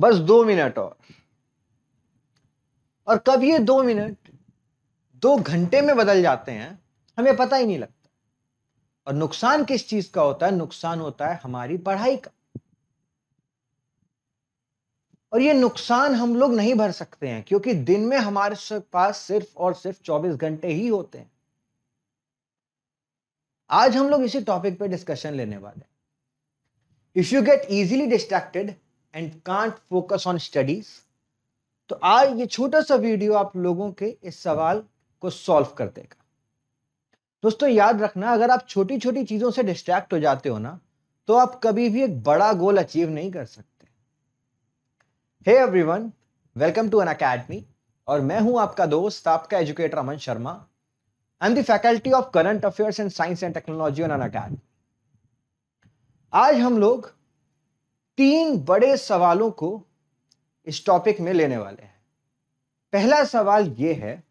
बस दो मिनट और और कब ये दो मिनट दो घंटे में बदल जाते हैं हमें पता ही नहीं लगता और नुकसान किस चीज का होता है नुकसान होता है हमारी पढ़ाई का और ये नुकसान हम लोग नहीं भर सकते हैं क्योंकि दिन में हमारे पास सिर्फ और सिर्फ 24 घंटे ही होते हैं आज हम लोग इसी टॉपिक पे डिस्कशन लेने वाले हैं if you get easily distracted and can't focus on studies तो आज ये छोटा सा वीडियो आप लोगों के इस सवाल को सॉल्व कर देगा दोस्तों याद रखना अगर आप छोटी छोटी चीज़ों से डिस्ट्रैक्ट हो जाते हो ना तो आप कभी भी एक बड़ा गोल अचीव नहीं कर सकते hey everyone welcome to Unacademy और मैं हूं आपका दोस्त आपका educator Aman Sharma I am the faculty of current affairs and science and technology on Unacademy आज हम लोग तीन बड़े सवालों को इस टॉपिक में लेने वाले हैं पहला सवाल यह है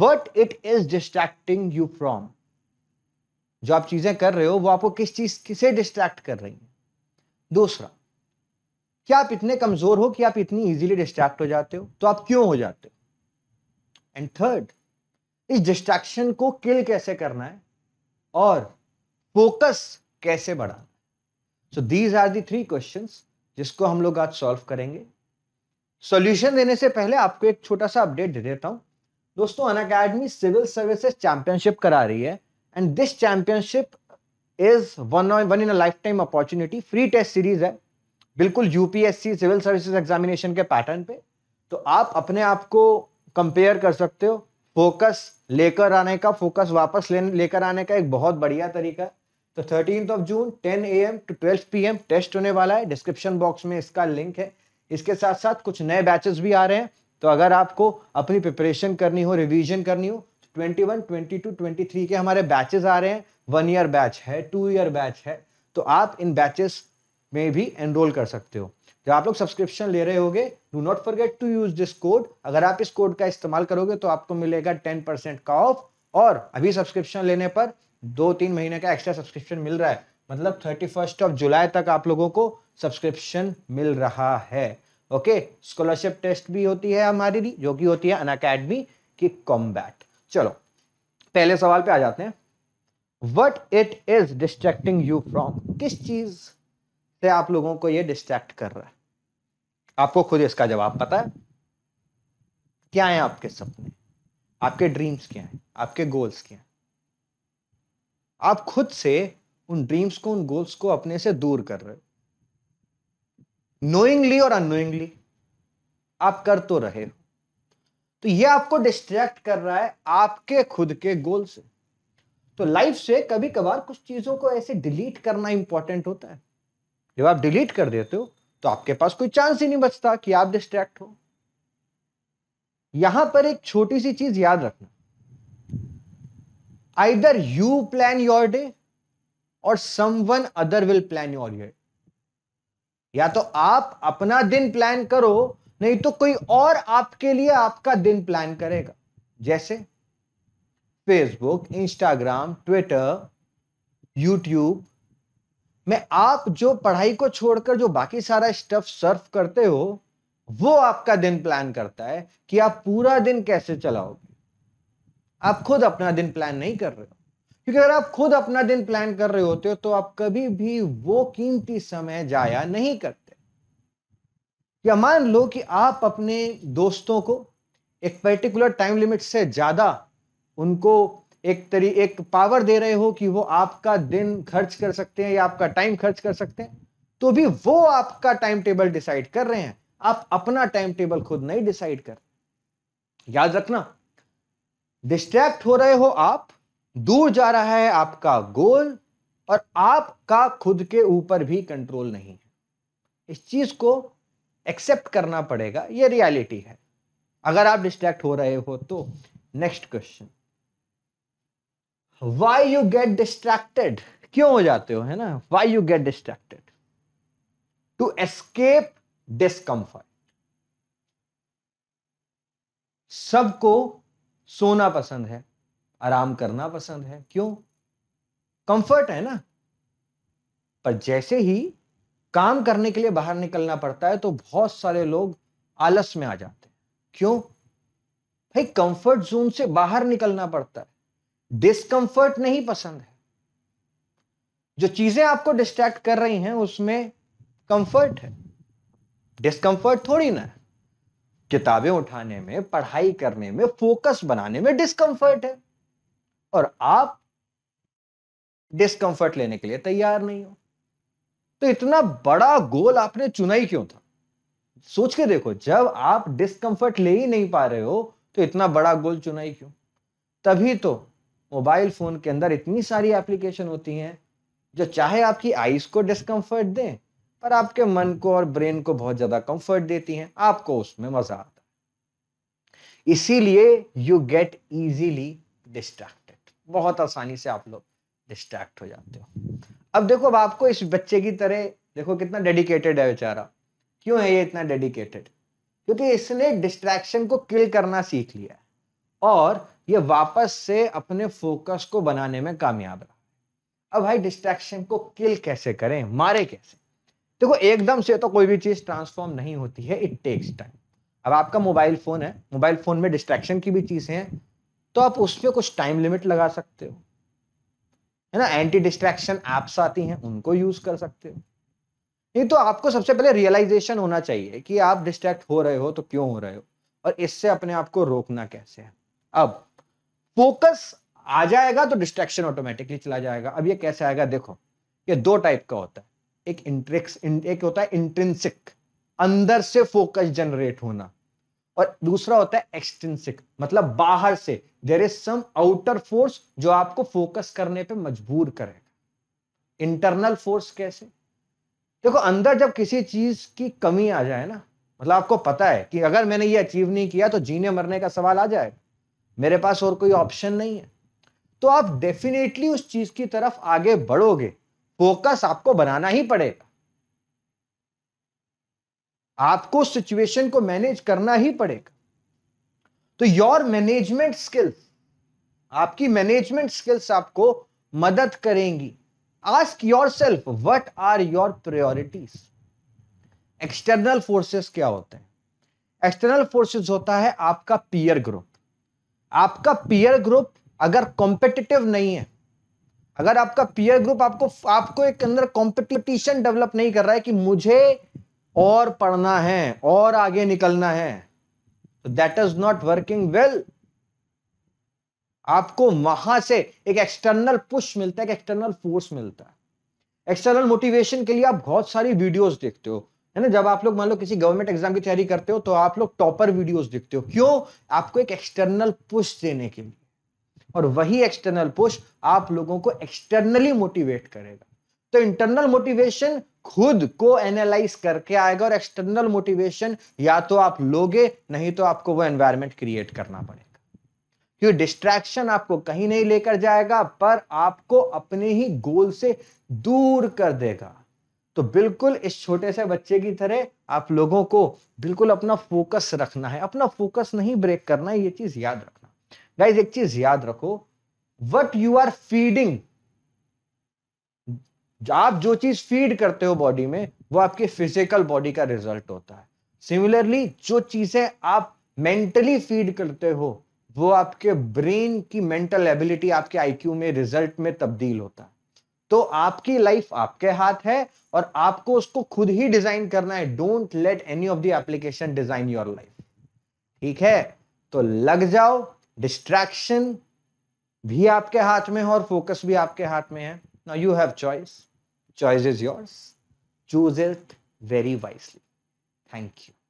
what it is distracting you from जो आप चीजें कर रहे हो वो आपको किस चीज किसे डिस्ट्रैक्ट कर रही है दूसरा क्या आप इतने कमजोर हो कि आप इतनी इजीली डिस्ट्रैक्ट हो जाते हो तो आप क्यों हो जाते हो एंड थर्ड इस डिस्ट्रैक्शन को किल कैसे करना है और फोकस कैसे बढ़ाना so these are the three question जिसको हम लोग आज सॉल्व करेंगे सॉल्यूशन देने से पहले आपको एक छोटा सा अपडेट दे देता हूँ दोस्तों Unacademy civil services championship करा रही है and this championship is one one in a lifetime opportunity free test series है बिल्कुल यूपीएससी सिविल सर्विसेज एग्जामिनेशन के पैटर्न पे तो आप अपने आप को कंपेयर कर सकते हो फोकस लेकर आने का फोकस वापस लेकर आने का एक बहुत बढ़िया तरीका है तो thirteen of June ten A M to twelve P M test होने वाला है डिस्क्रिप्शन बॉक्स में इसका लिंक है इसके साथ साथ कुछ नए बैचेस भी आ रहे हैं तो अगर आपको अपनी प्रिपरेशन करनी हो रिवीजन करनी हो twenty one twenty two twenty three के हमारे बैचेस आ रहे हैं वन ईयर बैच है टू ईयर बैच है तो आप इन बैचेस में भी एनरोल कर सकते हो जब आप लोग सब्सक्रिप्शन ले रहे होगे do not forget to use this code अगर आप इस कोड का इस्तेमाल करोगे तो आपको मिलेगा टेन परसेंट का ऑफ और अभी सब्सक्रिप्शन लेने पर दो तीन महीने का एक्स्ट्रा सब्सक्रिप्शन मिल रहा है मतलब थर्टी फर्स्ट ऑफ जुलाई तक आप लोगों को सब्सक्रिप्शन मिल रहा है ओके स्कॉलरशिप टेस्ट भी होती है हमारी जो कि होती है अन अकेडमी की कॉम्बैट चलो पहले सवाल पे आ जाते हैं what it is distracting you from किस चीज से आप लोगों को ये डिस्ट्रैक्ट कर रहा है आपको खुद इसका जवाब पता है क्या है आपके सपने आपके ड्रीम्स क्या हैं आपके गोल्स क्या हैं आप खुद से उन ड्रीम्स को उन गोल्स को अपने से दूर कर रहे हो नोइंगली और अनोइंगली आप कर तो रहे हो तो ये आपको डिस्ट्रैक्ट कर रहा है आपके खुद के गोल से तो लाइफ से कभी कभार कुछ चीजों को ऐसे डिलीट करना इंपॉर्टेंट होता है जब आप डिलीट कर देते हो तो आपके पास कोई चांस ही नहीं बचता कि आप डिस्ट्रैक्ट हो यहां पर एक छोटी सी चीज याद रखना either you plan your day or someone other will plan your day या तो आप अपना दिन प्लान करो नहीं तो कोई और आपके लिए आपका दिन प्लान करेगा जैसे फेसबुक इंस्टाग्राम ट्विटर यूट्यूब में आप जो पढ़ाई को छोड़कर जो बाकी सारा स्टफ सर्फ करते हो वो आपका दिन प्लान करता है कि आप पूरा दिन कैसे चलाओगे आप खुद अपना दिन प्लान नहीं कर रहे हो क्योंकि अगर आप खुद अपना दिन प्लान कर रहे होते हो तो आप कभी भी वो कीमती समय जाया नहीं करते या मान लो कि आप अपने दोस्तों को एक पर्टिकुलर टाइम लिमिट से ज्यादा उनको एक तरी एक पावर दे रहे हो कि वो आपका दिन खर्च कर सकते हैं या आपका टाइम खर्च कर सकते हैं तो भी वो आपका टाइम टेबल डिसाइड कर रहे हैं आप अपना टाइम टेबल खुद नहीं डिसाइड कर याद रखना डिस्ट्रैक्ट हो रहे हो आप दूर जा रहा है आपका गोल और आपका खुद के ऊपर भी कंट्रोल नहीं है इस चीज को एक्सेप्ट करना पड़ेगा ये रियलिटी है अगर आप डिस्ट्रैक्ट हो रहे हो तो next question why you get distracted क्यों हो जाते हो है ना why you get distracted to escape discomfort सबको सोना पसंद है आराम करना पसंद है क्यों कंफर्ट है ना पर जैसे ही काम करने के लिए बाहर निकलना पड़ता है तो बहुत सारे लोग आलस में आ जाते हैं क्यों भाई कंफर्ट जोन से बाहर निकलना पड़ता है डिसकंफर्ट नहीं पसंद है जो चीजें आपको डिस्ट्रैक्ट कर रही हैं उसमें कंफर्ट है डिस्कंफर्ट थोड़ी ना है किताबें उठाने में पढ़ाई करने में फोकस बनाने में डिस्कम्फर्ट है और आप डिस्कम्फर्ट लेने के लिए तैयार नहीं हो तो इतना बड़ा गोल आपने चुना ही क्यों था सोच के देखो जब आप डिस्कम्फर्ट ले ही नहीं पा रहे हो तो इतना बड़ा गोल चुना ही क्यों तभी तो मोबाइल फोन के अंदर इतनी सारी एप्लीकेशन होती हैं जो चाहे आपकी आईज को डिस्कम्फर्ट दें पर आपके मन को और ब्रेन को बहुत ज्यादा कंफर्ट देती हैं आपको उसमें मजा आता है इसीलिए यू गेट इजीली डिस्ट्रैक्टेड बहुत आसानी से आप लोग डिस्ट्रैक्ट हो जाते हो अब देखो अब आपको इस बच्चे की तरह देखो कितना डेडिकेटेड है बेचारा क्यों है ये इतना डेडिकेटेड क्योंकि इसने डिस्ट्रैक्शन को किल करना सीख लिया और ये वापस से अपने फोकस को बनाने में कामयाब रहा अब भाई डिस्ट्रैक्शन को किल कैसे करें मारे कैसे देखो एकदम से तो कोई भी चीज ट्रांसफॉर्म नहीं होती है इट टेक्स टाइम अब आपका मोबाइल फोन है मोबाइल फोन में डिस्ट्रैक्शन की भी चीजें हैं तो आप उसमें कुछ टाइम लिमिट लगा सकते हो है ना एंटी डिस्ट्रैक्शन एप्स आती हैं उनको यूज कर सकते हो नहीं तो आपको सबसे पहले रियलाइजेशन होना चाहिए कि आप डिस्ट्रैक्ट हो रहे हो तो क्यों हो रहे हो और इससे अपने आप को रोकना कैसे है अब फोकस आ जाएगा तो डिस्ट्रैक्शन ऑटोमेटिकली चला जाएगा अब ये कैसे आएगा देखो ये दो टाइप का होता है एक इंट्रिक्स एक होता है इंट्रेंसिक अंदर से फोकस जनरेट होना और दूसरा होता है एक्सटेंसिक मतलब बाहर से there is some outer force जो आपको फोकस करने पे मजबूर करेगा इंटरनल फोर्स कैसे देखो अंदर जब किसी चीज की कमी आ जाए ना मतलब आपको पता है कि अगर मैंने ये अचीव नहीं किया तो जीने मरने का सवाल आ जाए मेरे पास और कोई ऑप्शन नहीं है तो आप डेफिनेटली उस चीज की तरफ आगे बढ़ोगे फोकस आपको बनाना ही पड़ेगा आपको सिचुएशन को मैनेज करना ही पड़ेगा तो योर मैनेजमेंट स्किल्स आपकी मैनेजमेंट स्किल्स आपको मदद करेंगी ask yourself what are your priorities external forces क्या होते हैं एक्सटर्नल फोर्सेस होता है आपका पीयर ग्रुप आपका पीयर ग्रुप अगर कॉम्पिटिटिव नहीं है अगर आपका पीयर ग्रुप आपको आपको एक अंदर कॉम्पिटिशन डेवलप नहीं कर रहा है कि मुझे और पढ़ना है और आगे निकलना है that is not working well आपको वहां से एक एक्सटर्नल पुश मिलता है एक एक्सटर्नल फोर्स मिलता है एक्सटर्नल मोटिवेशन के लिए आप बहुत सारी वीडियोस देखते हो है ना जब आप लोग मान लो किसी गवर्नमेंट एग्जाम की तैयारी करते हो तो आप लोग टॉपर वीडियोस देखते हो क्यों आपको एक एक्सटर्नल पुश देने के लिए और वही एक्सटर्नल पुश आप लोगों को एक्सटर्नली मोटिवेट करेगा तो इंटरनल मोटिवेशन खुद को एनालाइज करके आएगा और एक्सटर्नल मोटिवेशन या तो आप लोगे नहीं तो आपको वो एनवायरमेंट क्रिएट करना पड़ेगा क्योंकि डिस्ट्रैक्शन आपको कहीं नहीं लेकर जाएगा पर आपको अपने ही गोल से दूर कर देगा तो बिल्कुल इस छोटे से बच्चे की तरह आप लोगों को बिल्कुल अपना फोकस रखना है अपना फोकस नहीं ब्रेक करना है ये चीज याद रखना गाइज एक चीज याद रखो वट यू आर फीडिंग आप जो चीज फीड करते हो बॉडी में वो आपके फिजिकल बॉडी का रिजल्ट होता है सिमिलरली जो चीजें आप मेंटली फीड करते हो वो आपके ब्रेन की मेंटल एबिलिटी आपके आईक्यू में रिजल्ट में तब्दील होता है तो आपकी लाइफ आपके हाथ है और आपको उसको खुद ही डिजाइन करना है don't let any of the application design your life ठीक है तो लग जाओ डिस्ट्रैक्शन भी आपके हाथ में है और फोकस भी आपके हाथ में है now you have choice choice is yours choose it very wisely thank you